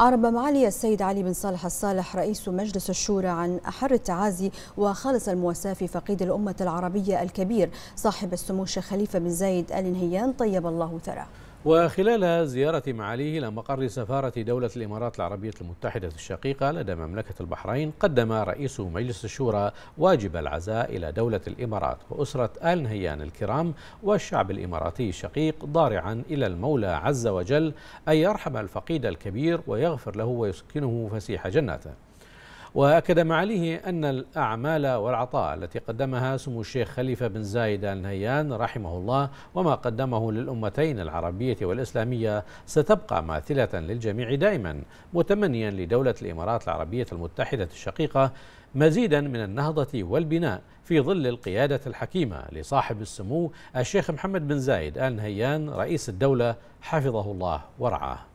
أعرب معالي السيد علي بن صالح الصالح رئيس مجلس الشورى عن أحر التعازي وخالص المواساة في فقيد الأمة العربية الكبير صاحب السمو الشيخ خليفة بن زايد آل نهيان طيب الله ثراه وخلال زيارة معاليه إلى مقر سفارة دولة الإمارات العربية المتحدة الشقيقة لدى مملكة البحرين قدم رئيس مجلس الشورى واجب العزاء إلى دولة الإمارات وأسرة آل نهيان الكرام والشعب الإماراتي الشقيق ضارعا إلى المولى عز وجل أن يرحم الفقيد الكبير ويغفر له ويسكنه فسيح جناته وأكد معاليه أن الأعمال والعطاء التي قدمها سمو الشيخ خليفة بن زايد آل نهيان رحمه الله وما قدمه للأمتين العربية والإسلامية ستبقى ماثلة للجميع دائما متمنيا لدولة الإمارات العربية المتحدة الشقيقة مزيدا من النهضة والبناء في ظل القيادة الحكيمة لصاحب السمو الشيخ محمد بن زايد آل نهيان رئيس الدولة حفظه الله ورعاه